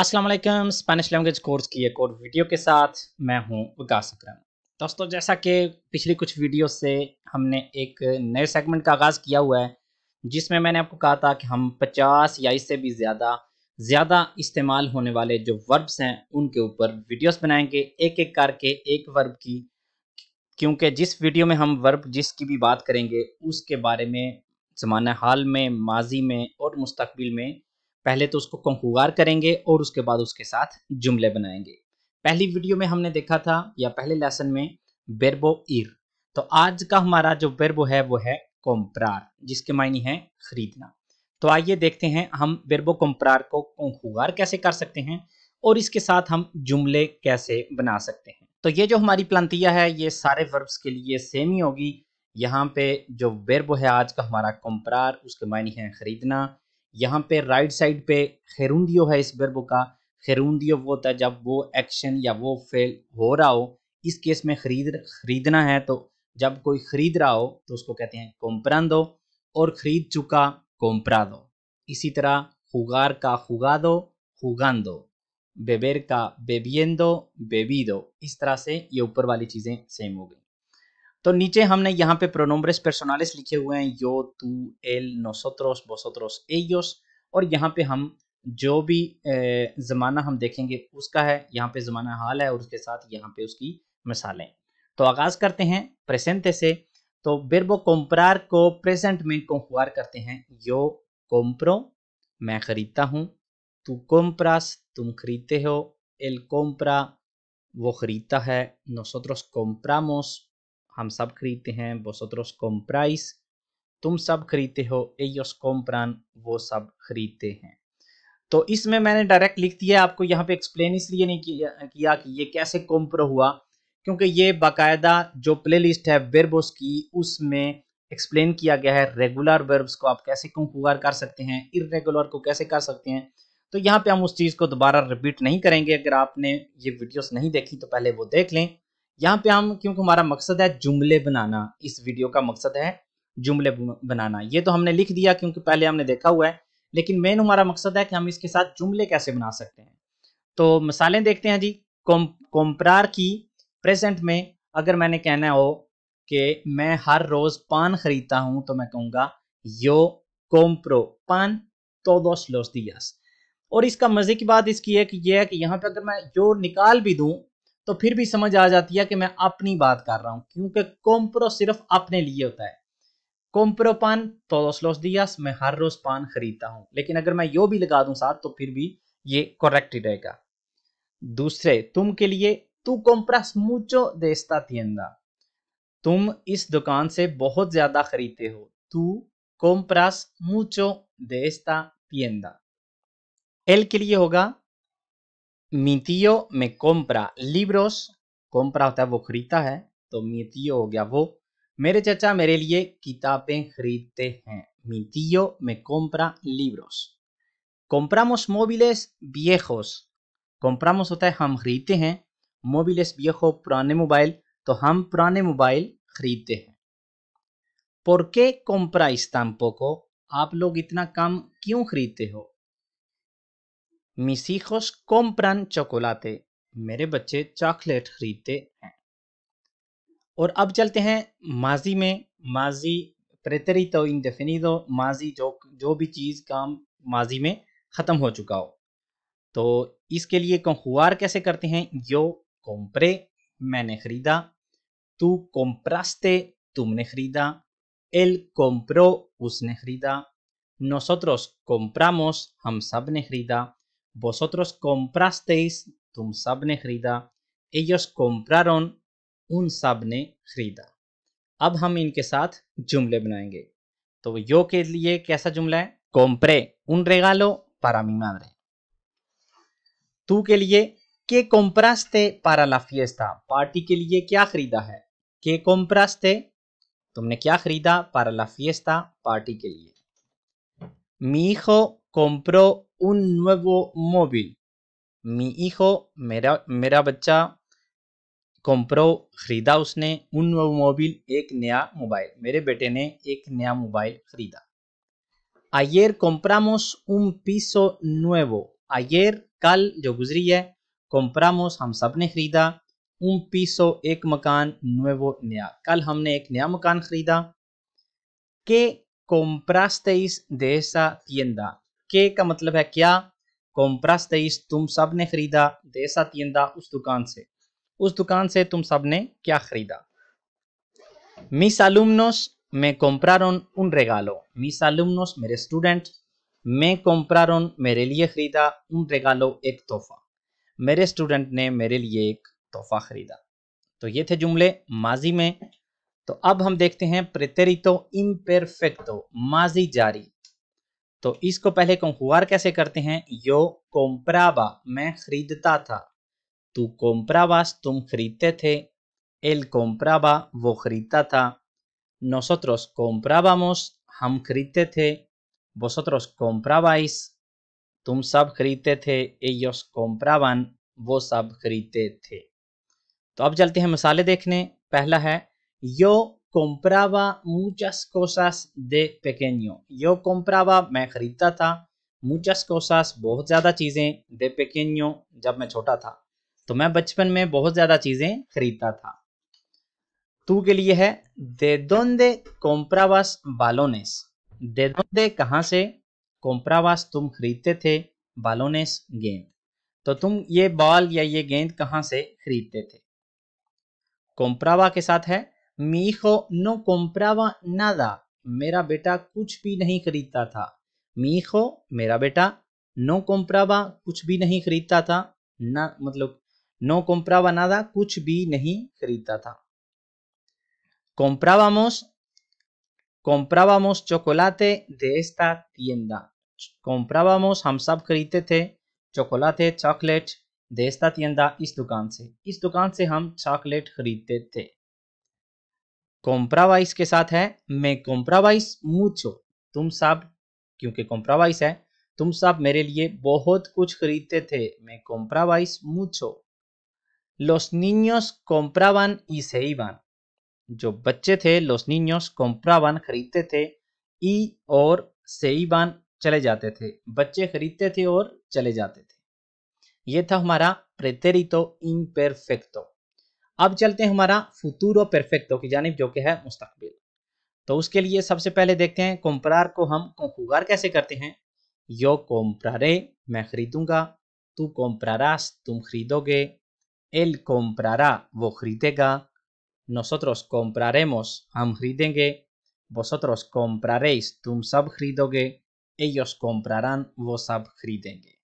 अस्सलाम वालेकुम Spanish language course की एक और वीडियो के साथ मैं हूं विकास अक्रम दोस्तों जैसा कि पिछली कुछ वीडियो से हमने एक नए सेगमेंट का आगाज़ किया हुआ है जिसमें मैंने आपको कहा था कि हम 50 या इससे भी ज़्यादा ज़्यादा इस्तेमाल होने वाले जो वर्ब्स हैं उनके ऊपर वीडियोस बनाएंगे एक एक करके एक वर्ब की क्योंकि जिस वीडियो में हम वर्ब जिसकी भी बात करेंगे उसके बारे में ज़माना हाल में माजी में और मुस्तबिल में पहले तो उसको कंकुगार करेंगे और उसके बाद उसके साथ जुमले बनाएंगे पहली वीडियो में हमने देखा था या पहले लेसन में बेरबो ईर तो आज का हमारा जो बेरबो है वो है कोम्प्रार जिसके मायने हैं खरीदना तो आइए देखते हैं हम बेरबो कोम्प्रार को कंकुगार कैसे कर सकते हैं और इसके साथ हम जुमले कैसे बना सकते हैं तो ये जो हमारी प्लांतिया है ये सारे वर्ब्स के लिए सेम ही होगी यहाँ पे जो बेरबो है आज का हमारा कंपरार उसके मायने हैं खरीदना यहाँ पे राइट साइड पे खेरूंदियो है इस वर्ब का खेरूंदियो वो होता है जब वो एक्शन या वो फेल हो रहा हो इस केस में खरीद खरीदना है तो जब कोई खरीद रहा हो तो उसको कहते हैं कोम्परा दो और खरीद चुका कोम्परा दो इसी तरह खुगार का खुगा दो खुगान दो बेबेर का बेबियन दो बेबी दो इस तरह से ये ऊपर वाली चीज़ें सेम हो गई तो नीचे हमने यहाँ पे प्रोनोम्ब्रेस पर्सोनालिस लिखे हुए हैं यो तू एल नोसोत्रोस बोसोत्रोस एयोस और यहाँ पे हम जो भी ज़माना हम देखेंगे उसका है यहाँ पे ज़माना हाल है और उसके साथ यहाँ पे उसकी मिसालें तो आगाज़ करते हैं प्रेसेंट से तो बिरबो कोम्परार को प्रेजेंट में कोम्पवार करते हैं यो कोम्प्रो मैं ख़रीदता हूँ तू कोम्प्रास तुम खरीदते हो एल कोम्प्रा वो ख़रीदता है नोसोत्रोस कोम्प्रामोस हम सब खरीदते हैं vosotros compráis तुम सब खरीदते हो ellos compran वो सब खरीदते हैं तो इसमें मैंने डायरेक्ट लिख दिया आपको यहाँ पे एक्सप्लेन इसलिए नहीं किया कि ये कैसे कॉम्प्रो हुआ क्योंकि ये बाकायदा जो प्लेलिस्ट है वर्बोस की उसमें एक्सप्लेन किया गया है रेगुलर वर्ब्स को आप कैसे कंफूगार कर सकते हैं इरेगुलर को कैसे कर सकते हैं तो यहाँ पे हम उस चीज़ को दोबारा रिपीट नहीं करेंगे अगर आपने ये वीडियोस नहीं देखी तो पहले वो देख लें यहाँ पे हम क्योंकि हमारा मकसद है जुमले बनाना इस वीडियो का मकसद है जुमले बनाना ये तो हमने लिख दिया क्योंकि पहले हमने देखा हुआ है लेकिन मेन हमारा मकसद है कि हम इसके साथ जुमले कैसे बना सकते हैं तो मिसालें देखते हैं जी कॉम कॉम्प्रार की प्रेजेंट में अगर मैंने कहना हो कि मैं हर रोज पान खरीदता हूं तो मैं कहूंगा यो कॉम्प्रो पान todos los और इसका मजे की बात इसकी है कि यह है कि यहाँ पे अगर मैं यो निकाल भी दूं तो फिर भी समझ आ जाती है कि मैं अपनी बात कर रहा हूं क्योंकि कॉम्प्रो सिर्फ अपने लिए होता है कॉम्प्रो पान तोदोस लोस दियास मैं हर रोज पान खरीदता हूं लेकिन अगर मैं यो भी लगा दूं साथ तो फिर भी ये करेक्ट ही रहेगा दूसरे तुम के लिए तू कॉम्प्रास मुचो देस्ता तियंदा तुम इस दुकान से बहुत ज्यादा खरीदते हो तू कॉम्प्रास मुचो देस्ता तियंदा एल के लिए होगा mi tío me compra libros, compra voz grita, ¿eh? To mi tío o Mere chacha, ¿eh? Mi tío me compra libros. Compramos móviles viejos. Compramos otra jam jrite, ¿eh? Móviles viejos, prane mobile, to prane mobile grite ¿Por qué compráis tan poco? Hablo gitna kam ho. मिस हिजोस कॉम्प्रन चॉकलेटे मेरे बच्चे chocolate खरीदते हैं और अब चलते हैं माजी में माजी प्रेतरितो इंडेफिनिदो माजी जो जो भी चीज़ काम माजी में ख़त्म हो चुका हो तो इसके लिए कंखुआर कैसे करते हैं यो कॉम्प्रे मैंने ख़रीदा तू कॉम्प्रास्ते तुमने ख़रीदा एल कॉम्प्रो उसने ख़रीदा नोसोत्रोस कोम्प्रामोस हम सब ने ख़रीदा Vosotros comprasteis un sabne Ellos compraron un sabne hrida. abhamin kesat jumle साथ जुमले बनाएंगे yo compré un regalo para mi madre. Tú que लिए ¿qué compraste para la fiesta? parti के लिए क्या खरीदा ¿Qué compraste? tumne kya खरीदा para la fiesta parti que Mi hijo compró un nuevo móvil. Mi hijo bacha compró Khridaus un nuevo móvil, ek nea mobile. Mere bete ne nea mobile Khrida. Ayer compramos un piso nuevo. Ayer kal yo compramos hum sabne grida un piso Ekmakan nuevo nea. Kal Hamne ek nea grida. ¿Qué comprasteis de esa tienda? के का मतलब है क्या कॉम्प्रास तेईस तुम सब ने खरीदा देसा तियंदा उस दुकान से उस दुकान से तुम सब ने क्या खरीदा मिस अलुमनोस में compraron उन रेगालो मिस अलुमनोस मेरे स्टूडेंट me compraron, मेरे लिए खरीदा उन रेगालो एक तोहफा मेरे स्टूडेंट ने मेरे लिए एक तोहफा खरीदा तो ये थे जुमले माजी में तो अब हम देखते हैं प्रेतेरितो इम्पेरफेक्टो माजी जारी तो इसको पहले कंकुआर कैसे करते हैं यो कोम्प्राबा मैं खरीदता था तू कोम्प्राबास तुम खरीदते थे एल कोम्प्राबा वो खरीदता था नोसोत्रोस कोम्प्राबामोस हम खरीदते थे वोसोत्रोस कोम्प्राबाइस तुम सब खरीदते थे एयोस कोम्प्राबान वो सब खरीदते थे तो अब चलते हैं मसाले देखने पहला है यो compraba muchas cosas de pequeño. Yo compraba, me खरीदता था muchas cosas, bohut zyada चीज़ें de pequeño, jab मैं chota था To मैं बचपन में bohut zyada चीज़ें खरीदता था Tu ke liye hai, de donde comprabas balones. de donde कहाँ se comprabas tum खरीदते थे balones गेंद तो तुम ये बॉल या ये गेंद कहाँ से खरीदते थे compraba के साथ है मी hijo no compraba nada. मेरा बेटा कुछ भी नहीं खरीदता था मी hijo मेरा बेटा नो compraba कुछ भी नहीं खरीदता था ना मतलब नो compraba nada कुछ भी नहीं खरीदता था comprábamos comprábamos chocolate de esta tienda. Comprábamos, हम सब खरीदते थे चॉकलाते चॉकलेट de esta tienda इस दुकान से इस दुकान से हम चॉकलेट खरीदते थे कॉम्प्रावाइस के साथ है मैं कॉम्प्रावाइस मुझो तुम सब क्योंकि कॉम्प्रावाइस है तुम सब मेरे लिए बहुत कुछ खरीदते थे मैं कॉम्प्रावाइस मुझो लोस निños compraban y se iban जो बच्चे थे लोस niños कॉम्प्रावान खरीदते थे ई और से इबान चले जाते थे बच्चे खरीदते थे और चले जाते थे ये था हमारा प्रेतेरितो इम्परफेक्टो अब चलते हैं हमारा और परफेक्टो की जानब जो कि है मुस्तबिल तो उसके लिए सबसे पहले देखते हैं कोम्परार को हम कंफुगार कैसे करते हैं यो कोम्प्रारे मैं खरीदूंगा तू कोम्प्रारास तुम खरीदोगे एल कोम्प्रारा वो खरीदेगा नोसोत्रोस मोस हम खरीदेंगे वोसोत्रोस कोम्प्रारेस तुम सब खरीदोगे ellos कोम्प्रारान वो सब खरीदेंगे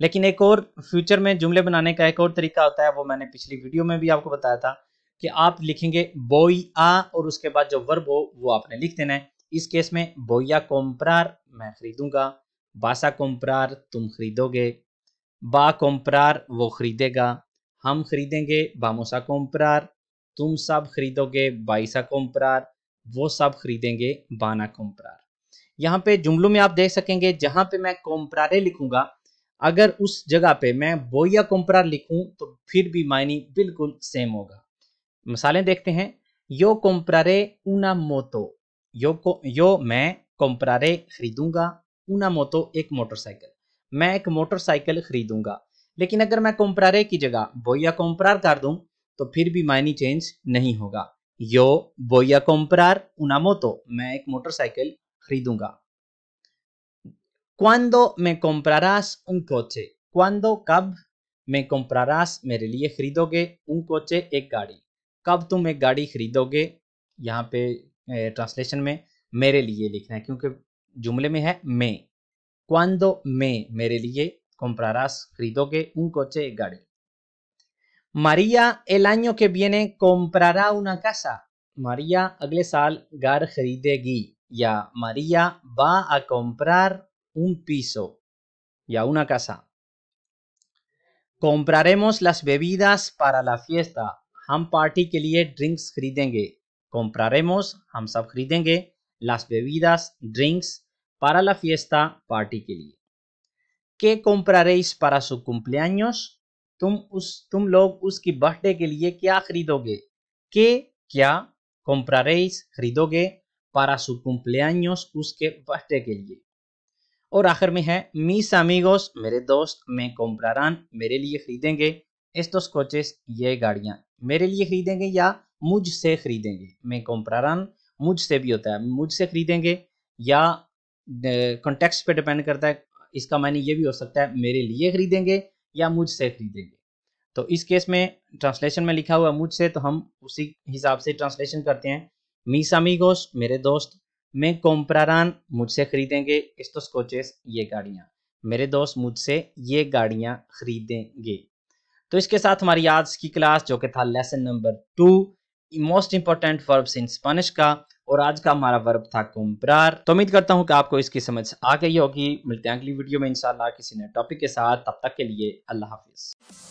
लेकिन एक और फ्यूचर में जुमले बनाने का एक और तरीका होता है वो मैंने पिछली वीडियो में भी आपको बताया था कि आप लिखेंगे आ और उसके बाद जो वर्ब हो वो आपने लिख देना है इस केस में बोया कोम्प्रार मैं खरीदूंगा बासा कोम्प्रार तुम खरीदोगे बा कोम्प्रार वो खरीदेगा हम खरीदेंगे बामोसा कोम्प्रार तुम सब खरीदोगे बाईसा कोम्प्रार वो सब खरीदेंगे बाना कोम्प्रार यहाँ पे जुमलों में आप देख सकेंगे जहां पे मैं कोम्प्रारे लिखूंगा अगर उस जगह पे मैं बोया कोम्परा लिखूं तो फिर भी मायने बिल्कुल सेम होगा मिसालें देखते हैं यो कोम्परारे ऊना मोतो यो को यो मैं कोम्परारे खरीदूंगा ऊना मोतो एक मोटरसाइकिल मैं एक मोटरसाइकिल खरीदूंगा लेकिन अगर मैं कोम्परारे की जगह बोया कोम्परार कर दूं तो फिर भी मायने चेंज नहीं होगा यो बोया कोम्परार मोतो मैं एक मोटरसाइकिल खरीदूंगा ¿Cuándo me comprarás un coche? ¿Cuándo, Cab, me comprarás, Merelí, escrito que un coche e Gary? ¿Cab, tú me gari, que, ya pe, eh, translation me, Merelie. me es me. ¿Cuándo me, comprarás, escrito que un coche e Gary? María, el año que viene, comprará una casa. María, aglesal, Gar, Gridegui. Ya, María va a comprar un piso y a una casa. compraremos las bebidas para la fiesta Ham party ke liye drinks खरीदेंगे compraremos ham sab खरीदेंगे las bebidas drinks para la fiesta party ke liye. ¿Qué compraréis para su cumpleaños? Tum us tum log uski birthday ke liye kya ¿Qué kya compraréis खरीदोगे para su cumpleaños uske birthday ke liye? और आखिर में है मीस amigos मेरे दोस्त मैं कोम्प्रारान मेरे लिए खरीदेंगे estos coches ये गाड़ियाँ मेरे लिए खरीदेंगे या मुझसे खरीदेंगे मैं कोम्प्रारान मुझसे भी होता है मुझसे खरीदेंगे या कॉन्टेक्स पे डिपेंड करता है इसका मायने ये भी हो सकता है मेरे लिए खरीदेंगे या मुझसे खरीदेंगे तो इस केस में ट्रांसलेशन में लिखा हुआ मुझसे तो हम उसी हिसाब से ट्रांसलेशन करते हैं मीस अमीगोस मेरे दोस्त मैं कॉम्प्रारान मुझसे खरीदेंगे किस्तोस कोचेस ये गाड़ियाँ मेरे दोस्त मुझसे ये गाड़ियाँ खरीदेंगे तो इसके साथ हमारी आज की क्लास जो कि था lesson number two most important verbs in Spanish का और आज का हमारा वर्ब था कुम्प्रार तो उम्मीद करता हूँ कि आपको इसकी समझ आ गई होगी मिलते हैं अगली वीडियो में इंशाल्लाह किसी नए टॉपिक के साथ तब तक के लिए अल्लाह हाफिज़